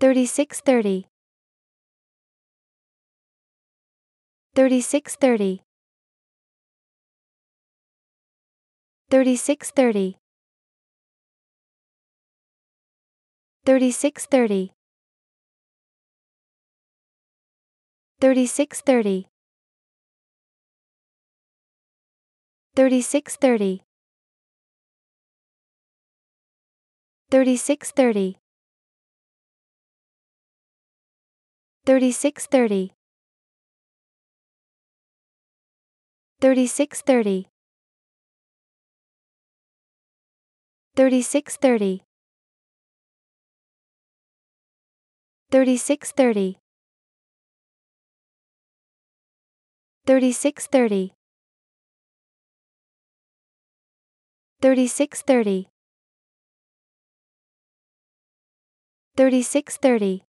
3630 3630 3630 3630 3630 3630 3630 3630 3630 3630 3630 3630 3630 3630